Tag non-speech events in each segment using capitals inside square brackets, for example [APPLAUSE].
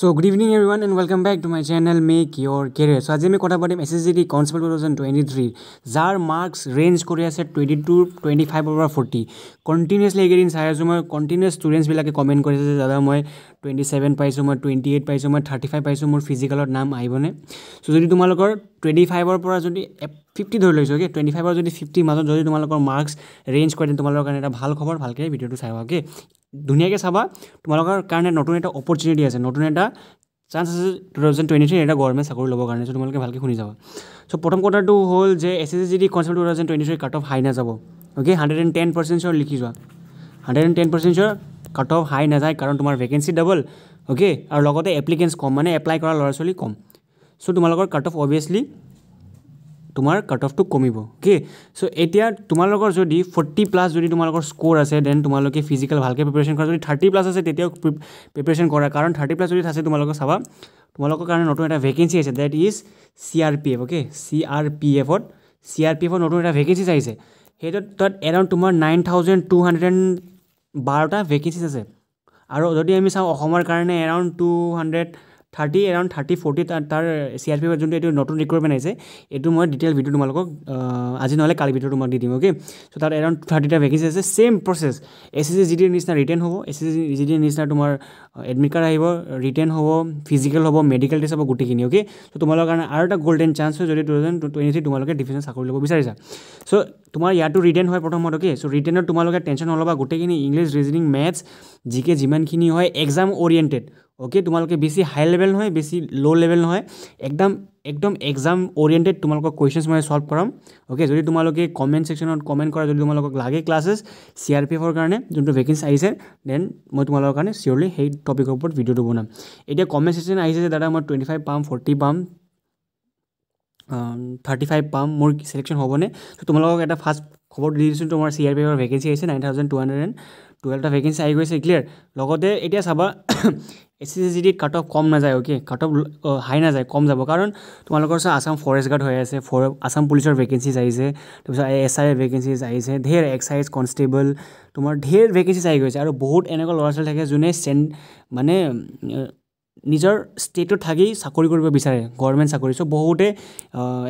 so' good evening everyone and welcome back to my channel make your career so' আজি আমি কথা পাতিম S S G D concept two thousand twenty three যাৰ marks range কৰি আছে twenty two twenty ফাইভৰ পৰা forty continuously এইকেইদিন চাই আছোঁ মই কণ্টিনিউছ ষ্টুডেণ্টছবিলাকে কমেণ্ট কৰিছে যে দাদা মই টুৱেণ্টি ছেভেন পাইছোঁ মই টুৱেণ্টি এইট পাইছোঁ মই থাৰ্টি ফাইভ পাইছোঁ মোৰ ফিজিকেলত নাম আহিবনে চ' যদি তোমালোকৰ টুৱেণ্টি ফাইভৰ পৰা যদি ফিফটি ধৰি লৈছোঁ অ'কে টুৱেণ্টি ফাইভৰ যদি ফিফটি মাজত যদি তোমালোকৰ মাৰ্কছ ৰেঞ্জ কৰে তোমালোকৰ কাৰণে এটা ভাল খবৰ ভালকৈ ভিডিঅ'টো চাই অ'কে ধুনীয়াকৈ চাবা তোমালোকৰ কাৰণে নতুন এটা অপৰচুনিটি আছে নতুন এটা চান্স আছে টু থাউজেণ্ড টুৱেণ্টি থ্ৰী এটা গভৰ্মেণ্ট চাকৰি ল'বৰ কাৰণে চ' তোমালোকে ভালকৈ শুনি যাবা চ' প্ৰথম কথাটো হ'ল যে S S G D concept two thousand twenty three cut off high নাযাব okay hundred and ten percent লিখি যোৱা hundred and ten percent cut off high নাযায় কাৰণ তোমাৰ ভেকেঞ্চি ডাবল অ'কে আৰু লগতে এপ্লিকেঞ্চ কম মানে এপ্লাই কৰা ল'ৰা ছোৱালী কম চ' তোমালোকৰ কাট অফ অভিয়াছলি তোমাৰ কাট অফটো কমিব অ'কে চ' এতিয়া তোমালোকৰ যদি ফৰ্টি প্লাছ যদি তোমালোকৰ স্ক'ৰ আছে দেন তোমালোকে ফিজিকেল ভালকৈ প্ৰিপেৰেশ্যন কৰা যদি থাৰ্টি প্লাছ আছে তেতিয়াও প্ৰিপেৰেশ্যন কৰা কাৰণ থাৰ্টি প্লাছ যদি আছে তোমালোকৰ চাবা তোমালোকৰ কাৰণে নতুন এটা ভেকেঞ্চি আছে date is C R P F okay C R P এফত চি আৰ পি এফত নতুন এটা ভেকেঞ্চি আহিছে সেইটোত তাত এৰাউণ্ড তোমাৰ nine thousand two hundred and বাৰটা ভেকেঞ্চিছ আছে আৰু যদি আমি চাওঁ অসমৰ কাৰণে around two hundred thirty around thirty forty তাৰ তাৰ চি আৰ পি যোনটো এইটো নতুন ৰিকুৱাৰমেণ্ট আহিছে এইটো মই ডিটেইল ভিডিঅ' তোমালোকক আজি নহ'লে কালি ভিডিঅ' তোমাক দি দিম অ'কে চ' তাত এৰাউণ্ড থাৰ্টি থাৰ্টিটা ভেকেঞ্চি আছে same process S S G ডিৰ নিচিনা ৰিটাৰ্ণ হ'ব এছ এছ জি ডিৰ নিচিনা তোমাৰ এডমিট কাৰ্ড আহিব ৰিটাৰ্ণ হ'ব ফিজিকেল হ'ব মেডিকেল টেষ্ট হ'ব গোটেইখিনি অ'কে চ' তোমালোকৰ কাৰণে আৰু এটা গ'ল্ডেন চান্স হয় যদি টু থাউজেণ্ড টুৱেণ্টি থ্ৰী তোমালোকে ডিফেঞ্চ চাকৰি ল'ব বিচাৰিছা চ' তোমাৰ ইয়াতো ৰিটাৰ্ণ হয় প্ৰথমত অ'কে চ' ৰিটাৰ্ণত তোমালোকে টেনশ্যন নল'বা গোটেইখিনি English reasoning maths G K যিমানখিনি হয় একজাম অৰিয়েণ্টেড অ'কে তোমালোকে বেছি হাই লেভেল নহয় বেছি ল' লেভেল নহয় একদম একদম এক্সাম অৰিয়েণ্টেড তোমালোকৰ কুৱেশ্যনছ মই চল্ভ কৰাম অ'কে যদি তোমালোকে কমেণ্ট ছেকশ্যনত কমেণ্ট কৰা যদি তোমালোকক লাগে ক্লাছেছ চি আৰ পি এফৰ কাৰণে যোনটো ভেকেঞ্চি আহিছে দেন মই তোমালোকৰ কাৰণে চিয়'ৰলি সেই টপিকৰ ওপৰত ভিডিঅ'টো বনাম এতিয়া কমেণ্ট ছেকশ্যন আহিছে যে দাদা মই টুৱেণ্টি ফাইভ পাম ফৰ্টি পাম থাৰ্টি ফাইভ পাম মোৰ ছিলেকশ্যন হ'বনে তো তোমালোকক এটা ফাৰ্ষ্ট খবৰটো দি দিছোঁ তোমাৰ চি আৰ পি এফৰ ভেকেঞ্চি আহিছে nine thousand two hundred and টুৱেলভটা ভেকেঞ্চি আহি গৈছে ক্লিয়াৰ লগতে এতিয়া চাবা এছ চি চি চি ডিত কাট অফ কম নাযায় অ'কে কাট অফ হাই নাযায় কম যাব কাৰণ তোমালোকৰ চাই আছাম ফৰেষ্ট গাৰ্ড হৈ আছে ফৰে আছাম পুলিচৰ ভেকেঞ্চিজ আহিছে তাৰপিছত এছ আই এৰ ভেকেঞ্চিজ আহিছে ধেৰ এক্সাইজ কনষ্টেবল তোমাৰ ঢেৰ ভেকেঞ্চিজ আহি গৈছে আৰু বহুত এনেকুৱা ল'ৰা ছোৱালী থাকে যোনে চেণ্ট মানে নিজৰ ষ্টেটত থাকি চাকৰি কৰিব বিচাৰে গভৰ্ণমেণ্ট চাকৰি চ' বহুতে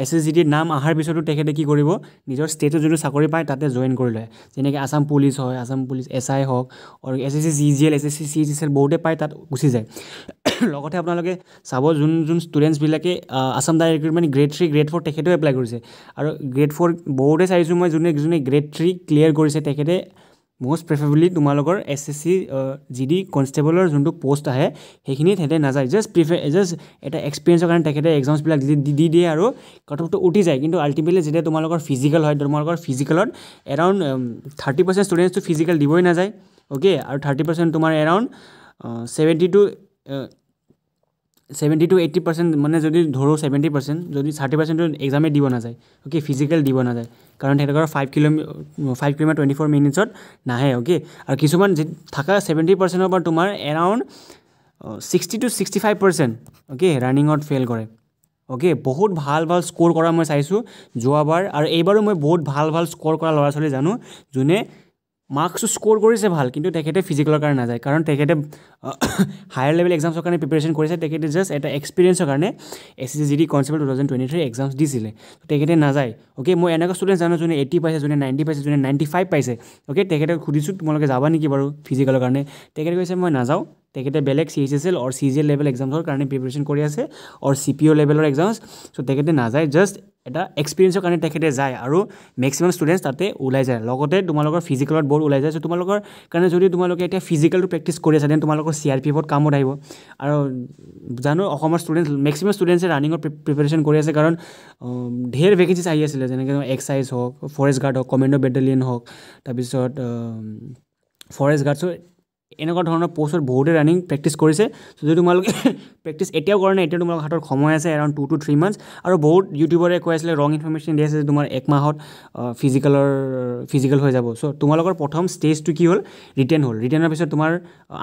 এছ এছ জি ডিৰ নাম অহাৰ পিছতো তেখেতে কি কৰিব নিজৰ ষ্টেটত যোনটো চাকৰি পায় তাতে জইন কৰি লয় যেনেকৈ আছাম পুলিচ হয় আছাম পুলিচ এছ আই হওক আৰু S S C G G L S S C C S S L বহুতে পায় তাত গুচি যায় [COUGHS] লগতে আপোনালোকে চাব যোন যোন ষ্টুডেণ্টছবিলাকে Assam direct recruitment grade three grade four তেখেতেও এপ্লাই কৰিছে আৰু গ্ৰেড ফ'ৰ বহুতে চাইছোঁ মই যোনে যোনে গ্ৰেড থ্ৰী ক্লিয়াৰ কৰিছে তেখেতে মষ্ট প্ৰিফাৰেবলি তোমালোকৰ S S C G D কনষ্টেবলৰ যোনটো প'ষ্ট আহে সেইখিনি তেহেঁতে নাযায় জাষ্ট প্ৰিফাৰ জাষ্ট এটা এক্সপিৰিয়েঞ্চৰ কাৰণে তেখেতে এক্সামছবিলাক দি দি দিয়ে আৰু কটকটো উঠি যায় কিন্তু আল্টিমেটলি যেতিয়া তোমালোকৰ ফিজিকেল হয় তোমালোকৰ ফিজিকেলত এৰাউণ্ড থাৰ্টি পাৰ্চেণ্ট ষ্টুডেণ্টছটো ফিজিকেল দিবই নাযায় অ'কে আৰু থাৰ্টি পাৰ্চেণ্ট তোমাৰ around seventy two seventy two eighty percent মানে যদি ধৰোঁ ছেভেণ্টি পাৰ্চেণ্ট যদি থাৰ্টি পাৰ্চেণ্টটো এক্সামেই দিব নাযায় অ'কে ফিজিকেল দিব নাযায় কাৰণ সিহঁতৰ ফাইভ কিলোমি ফাইভ কিলোমিটাৰ টুৱেণ্টি ফ'ৰ মিনিটছত নাহে অ'কে আৰু কিছুমান যি থকা ছেভেণ্টি পাৰ্চেণ্টৰ পৰা তোমাৰ around sixty two sixty five percent okay ৰাণিঙত ফেইল কৰে অ'কে বহুত ভাল ভাল স্ক'ৰ কৰা মই চাইছোঁ যোৱাবাৰ আৰু এইবাৰো মই বহুত ভাল ভাল স্ক'ৰ কৰা ল'ৰা ছোৱালী জানো যোনে মাৰ্কছটো স্ক'ৰ কৰিছে ভাল কিন্তু তেখেতে ফিজিকেলৰ কাৰণে নাযায় কাৰণ তেখেতে হায়াৰ লেভেল এক্সামছৰ কাৰণে প্ৰিপেৰেশ্যন কৰিছে তেখেতে জাষ্ট এটা এক্সপিৰিয়েঞ্চৰ কাৰণে S C G D concept two thousand twenty three exams দিছিলে তেখেতে নাযায় অ'কে মই এনেকুৱা ষ্টুডেণ্ট জানো যোনে এইটি পাইছে যোনে নাইণ্টি পাইছে যোনে নাইণ্টি ফাইভ পাইছে অ'কে তেখেতে সুধিছোঁ তোমালোকে যাবা নেকি বাৰু ফিজিকেলৰ কাৰণে তেখেতে কৈছে মই নাযাওঁ তেখেতে বেলেগ C S S L or C G L level এক্সামছৰ কাৰণে প্ৰিপেৰেশ্যন কৰি আছে অৰ চি পি অ' লেভেলৰ এক্সামছ চ' তেখেতে নাযায় জাষ্ট এটা এক্সপিৰিয়েঞ্চৰ কাৰণে তেখেতে যায় আৰু মেক্সিমাম ষ্টুডেণ্টছ তাতে ওলাই যায় লগতে তোমালোকৰ ফিজিকেলত বহুত ওলাই যায় চ' তোমালোকৰ কাৰণে যদি তোমালোকে এতিয়া ফিজিকেলটো প্ৰেক্টিচ কৰি আছা দেন তোমালোকৰ চি আৰ পি এফত কামত আহিব আৰু জানো অসমৰ ষ্টুডেণ্ট মেক্সিমাম ষ্টুডেণ্টছে ৰানিঙৰ প্ৰিপেৰেশ্যন কৰি আছে কাৰণ ঢেৰ ভেকেঞ্চিজ আহি আছিলে যেনেকৈ এক্সাইজ হওক ফৰেষ্ট গাৰ্ড হওক কমেণ্ডো বেটেলিয়ান হওক তাৰপিছত ফৰেষ্ট গাৰ্ড এনেকুৱা ধৰণৰ পষ্টত বহুতে ৰানিং প্ৰেক্টিছ কৰিছে চ' যদি তোমালোকে প্ৰেক্টিছ [LAUGHS] এতিয়াও কৰা নাই এতিয়া তোমালোকৰ হাতত সময় আছে around two two three months আৰু বহুত ইউটিউবৰে কৈ আছিলে ৰং ইনফৰ্মেশ্যন দি আছে যে তোমাৰ এক মাহত ফিজিকেলৰ ফিজিকেল হৈ যাব চ' তোমালোকৰ প্ৰথম ষ্টেজটো কি হ'ল ৰিটাৰ্ণ হ'ল ৰিটাৰ্ণৰ পিছত তোমাৰ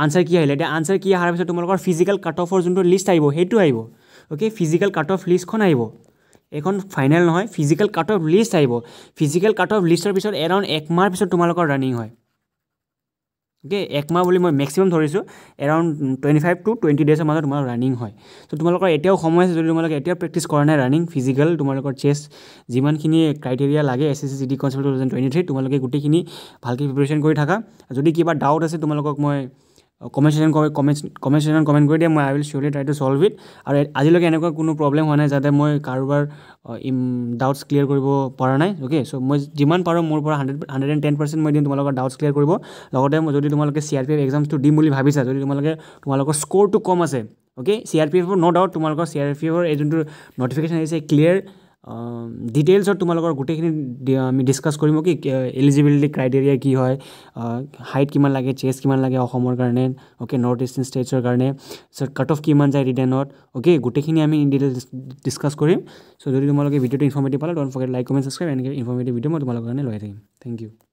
আনচাৰ কি আহিলে এতিয়া আনচাৰ কি অহাৰ পিছত তোমালোকৰ ফিজিকেল কাট অফৰ যোনটো লিষ্ট আহিব সেইটো আহিব অ'কে ফিজিকেল কাট অফ লিষ্টখন আহিব এইখন ফাইনেল নহয় ফিজিকেল কাট অফ লিষ্ট আহিব ফিজিকেল কাট অফ লিষ্টৰ পিছত এৰাউণ্ড একমাহৰ পিছত তোমালোকৰ ৰানিং হয় গতিকে একমাহ বুলি মই মেক্সিমাম ধৰিছোঁ around twenty five two twenty ডেজৰ মাজত তোমালোকৰ ৰানিং হয় চ' তোমালোকৰ এতিয়াও সময় আছে যদি তোমালোকে এতিয়াও প্ৰেক্টিছ কৰা নাই ৰানিং ফিজিকেল তোমালোকৰ চেষ্ট যিমানখিনি ক্ৰাইটেৰিয়া লাগে S S C D concept two thousand twenty three তোমালোকে গোটেইখিনি ভালকৈ প্ৰিপেৰেশ্যন কৰি থাকা যদি কিবা ডাউট আছে তোমালোকক মই comment session comment comment session comment কৰি দিয়ে মই I will sincerely try to solve it আৰু আজিলৈকে এনেকুৱা কোনো প্ৰব্লেম হোৱা নাই যাতে মই কাৰোবাৰ ডাউটছ ক্লিয়াৰ কৰিব পৰা নাই অ'কে চ' মই যিমান পাৰোঁ মোৰ পৰা hundred hundred and ten percent মই দিম তোমালোকৰ ডাউটছ ক্লিয়াৰ কৰিব লগতে মই যদি তোমালোকে চি আৰ পি এফ এক্সামছটো দিম বুলি ভাবিছা যদি তোমালোকে তোমালোকৰ স্ক'ৰটো কম আছে অ'কে চি আৰ পি এফৰ ন' ডাউট তোমালোকৰ চি আৰ পি এফৰ এই যোনটো নটিফিকেশ্যন আহিছে ক্লিয়াৰ ডিটেইলছত তোমালোকৰ গোটেইখিনি আমি ডিছকাছ কৰিম কি এলিজিবিলিটি ক্ৰাইটেৰিয়া কি হয় হাইট কিমান লাগে চেষ্ট কিমান লাগে অসমৰ কাৰণে অ'কে নৰ্থ ইষ্টাৰ্ণ ষ্টেটছৰ কাৰণে চ' কাট অফ কিমান যায় ৰিটাৰ্ণত অ'কে গোটেইখিনি আমি ইন ডিটেইল ডিছকাছ কৰিম চ' যদি তোমালোকে ভিডিঅ'টো ইনফৰ্মেটিভ পালে don't forget like comment subscribe এনেকৈ ইনফৰ্মেটিভ ভিডিঅ' মই তোমালোকৰ কাৰণে লৈ থাকিম থেংক ইউ